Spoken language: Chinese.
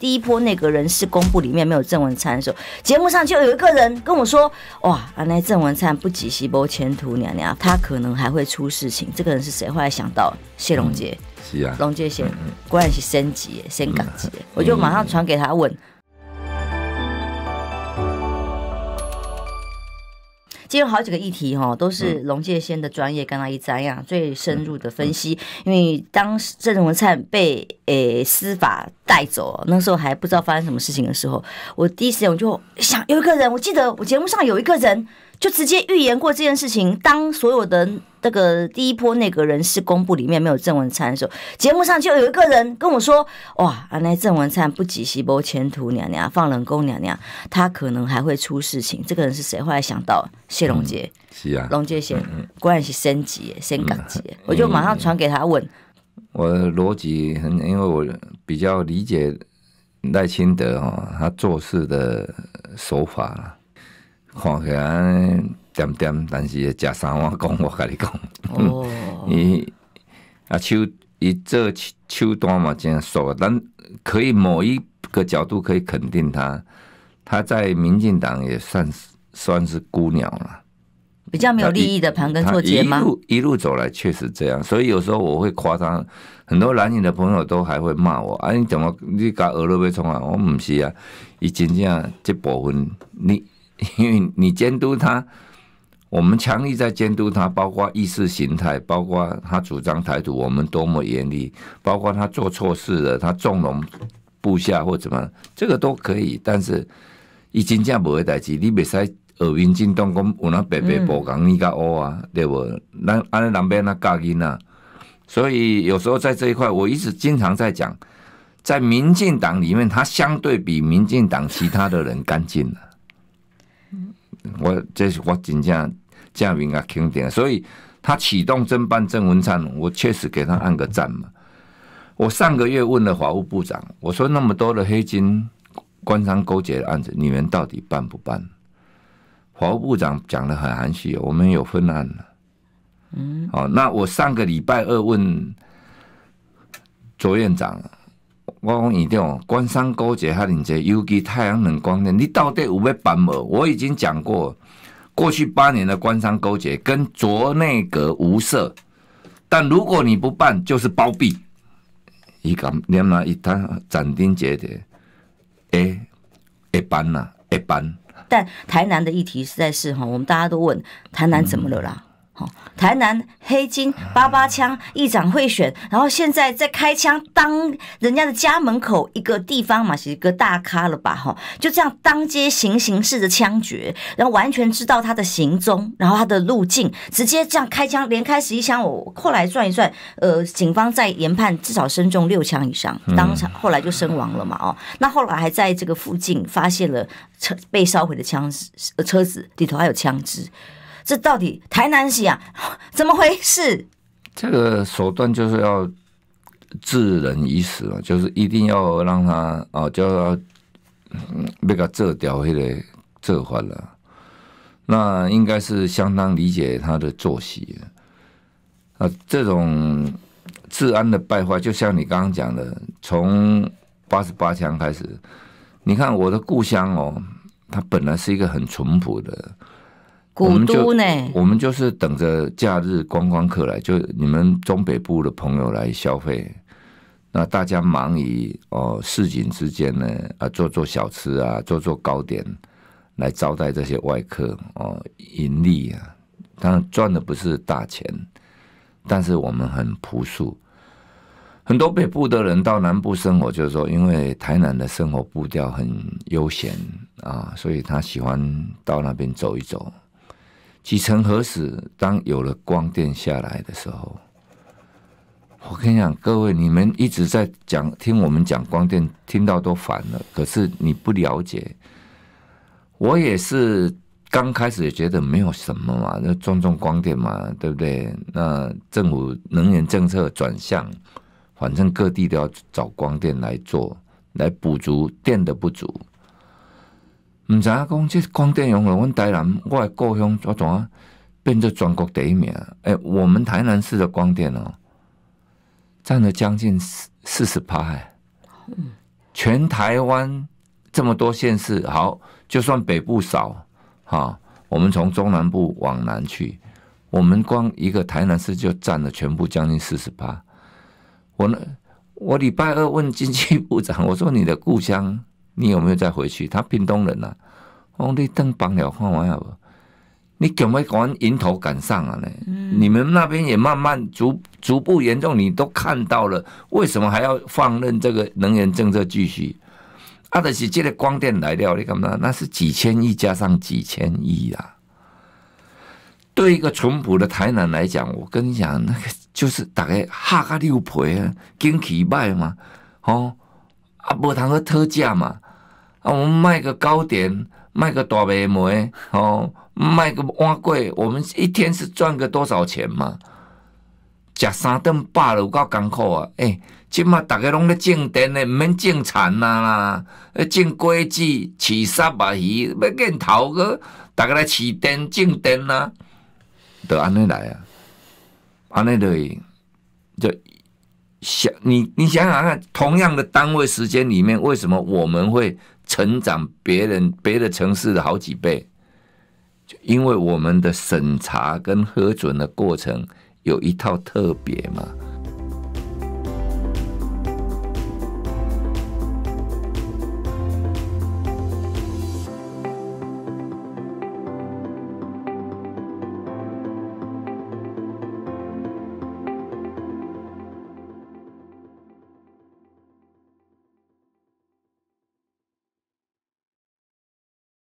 第一波那个人事公布里面没有郑文灿的时候，节目上就有一个人跟我说：“哇，啊那郑文灿不及席波前途娘娘，他可能还会出事情。”这个人是谁？后来想到谢龙杰，是啊，龙杰先，果然是升级，升港集，我就马上传给他问。今天好几个议题哈，都是龙介先的专业跟他一这样最深入的分析。因为当郑文灿被诶司法带走，那时候还不知道发生什么事情的时候，我第一时间我就想，有一个人，我记得我节目上有一个人。就直接预言过这件事情。当所有的那个第一波那个人事公布里面没有郑文灿的时候，节目上就有一个人跟我说：“哇，啊那郑文灿不及西波前途娘娘放冷宫娘娘，他可能还会出事情。”这个人是谁？后来想到谢龙杰。是啊，龙杰先，果然是升级，升港级，我就马上传给他问。我逻辑很，因为我比较理解赖清德哦，他做事的手法。看起来点点，但是也加三碗公，我跟你讲。哦。伊啊秋伊做秋端嘛这样说，但可以某一个角度可以肯定他，他在民进党也算是算是孤鸟了。比较没有利益的盘根错节吗？一路一路走来确实这样，所以有时候我会夸张，很多蓝营的朋友都还会骂我。啊，你怎么你搞俄罗斯冲啊？我唔是啊，伊真正这部分你。因为你监督他，我们强力在监督他，包括意识形态，包括他主张台独，我们多么严厉，包括他做错事了，他纵容部下或怎么，这个都可以。但是一斤价不会代替，你每赛耳晕惊动公，我那白白播讲你噶欧啊，对不？那安尼南边那嘎音呐，所以有时候在这一块，我一直经常在讲，在民进党里面，他相对比民进党其他的人干净了。我这是我真正证明啊肯定，所以他启动侦办郑文灿，我确实给他按个赞嘛。我上个月问了法务部长，我说那么多的黑金官商勾结的案子，你们到底办不办？法务部长讲的很含蓄，我们有分案了。嗯，哦，那我上个礼拜二问卓院长。我讲你听，官商勾结哈林杰，尤其太阳能光电，你到底有没办无？我已经讲过，过去八年的官商勾结跟卓内阁无涉，但如果你不办，就是包庇。伊讲连拿一摊斩钉截铁，诶，一办啦，一办。但台南的议题实在是哈，我们大家都问台南怎么了啦。台南黑金八八枪议长会选，然后现在在开枪，当人家的家门口一个地方嘛，是一个大咖了吧？哈，就这样当街行刑式的枪决，然后完全知道他的行踪，然后他的路径，直接这样开枪，连开十一枪。我后来算一算，呃，警方在研判至少身中六枪以上，当场后来就身亡了嘛？哦，那后来还在这个附近发现了车被烧毁的枪，车子里头还有枪支。这到底台南市啊？怎么回事？这个手段就是要置人于死啊，就是一定要让他哦，就要被他折掉那个折坏了。那应该是相当理解他的作息。啊，这种治安的败坏，就像你刚刚讲的，从八十八枪开始。你看我的故乡哦，它本来是一个很淳朴的。我们就我们就是等着假日观光客来，就你们中北部的朋友来消费。那大家忙于哦市井之间呢，啊做做小吃啊，做做糕点来招待这些外客哦，盈利啊。当然赚的不是大钱，但是我们很朴素。很多北部的人到南部生活，就是说，因为台南的生活步调很悠闲啊，所以他喜欢到那边走一走。几成何时？当有了光电下来的时候，我跟你讲，各位，你们一直在讲听我们讲光电，听到都烦了。可是你不了解，我也是刚开始也觉得没有什么嘛，那种重光电嘛，对不对？那政府能源政策转向，反正各地都要找光电来做，来补足电的不足。唔知啊，讲即光电用了，阮台南，我故乡怎怎啊，变成全国第一名？哎，我们台南市的光电哦，占了将近四四十趴哎。全台湾这么多县市，好，就算北部少，哈，我们从中南部往南去，我们光一个台南市就占了全部将近四十八。我呢，我礼拜二问经济部长，我说你的故乡。你有没有再回去？他屏东人呐，我讲你登榜了，看完好不？你怎么光迎头赶上啊？呢，你们那边也慢慢逐逐步严重，你都看到了，为什么还要放任这个能源政策继续？啊，的是这个光电材料你干嘛？那是几千亿加上几千亿啊！对一个淳朴的台南来讲，我跟你讲，那个就是大概下哈六倍啊，经济卖嘛，哦，啊，无通个特价嘛！啊，我们卖个糕点，卖个大白梅，哦，卖个碗粿，我们一天是赚个多少钱嘛？食三顿饱了，有够艰苦啊！诶，即嘛逐个拢咧种田咧，毋免种田啊啦，种果子、饲沙啊鱼，要见头个，逐个来饲田、种田啊，著安尼来啊！安尼会，就。想你，你想想看，同样的单位时间里面，为什么我们会成长别人别的城市的好几倍？就因为我们的审查跟核准的过程有一套特别嘛。